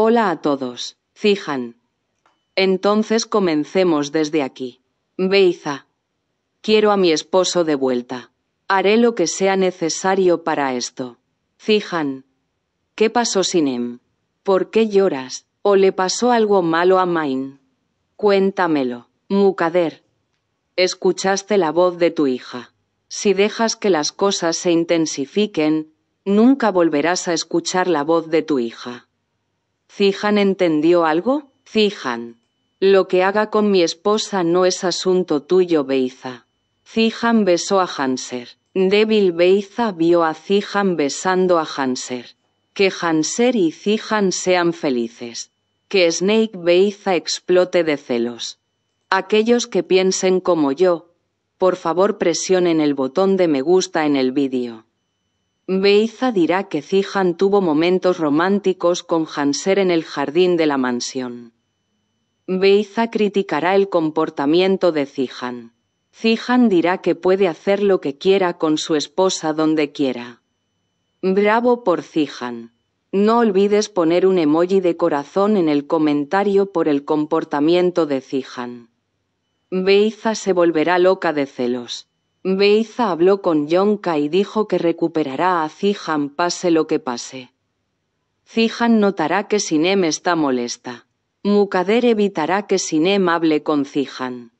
Hola a todos, Zijan. Entonces comencemos desde aquí. Beiza. Quiero a mi esposo de vuelta. Haré lo que sea necesario para esto. Zijan. ¿Qué pasó sin él? ¿Por qué lloras? ¿O le pasó algo malo a Main? Cuéntamelo. Mukader. Escuchaste la voz de tu hija. Si dejas que las cosas se intensifiquen, nunca volverás a escuchar la voz de tu hija. Zijan entendió algo, Zijan. Lo que haga con mi esposa no es asunto tuyo, Beiza. Zijan besó a Hanser. Débil Beiza vio a Zijan besando a Hanser. Que Hanser y Zijan sean felices. Que Snake Beiza explote de celos. Aquellos que piensen como yo, por favor presionen el botón de me gusta en el vídeo. Beiza dirá que Zijan tuvo momentos románticos con Hanser en el jardín de la mansión. Beiza criticará el comportamiento de Zijan. Zijan dirá que puede hacer lo que quiera con su esposa donde quiera. Bravo por Zijan. No olvides poner un emoji de corazón en el comentario por el comportamiento de Zijan. Beiza se volverá loca de celos. Beiza habló con Yonka y dijo que recuperará a Zijan pase lo que pase. Zijan notará que Sinem está molesta. Mukader evitará que Sinem hable con Zijan.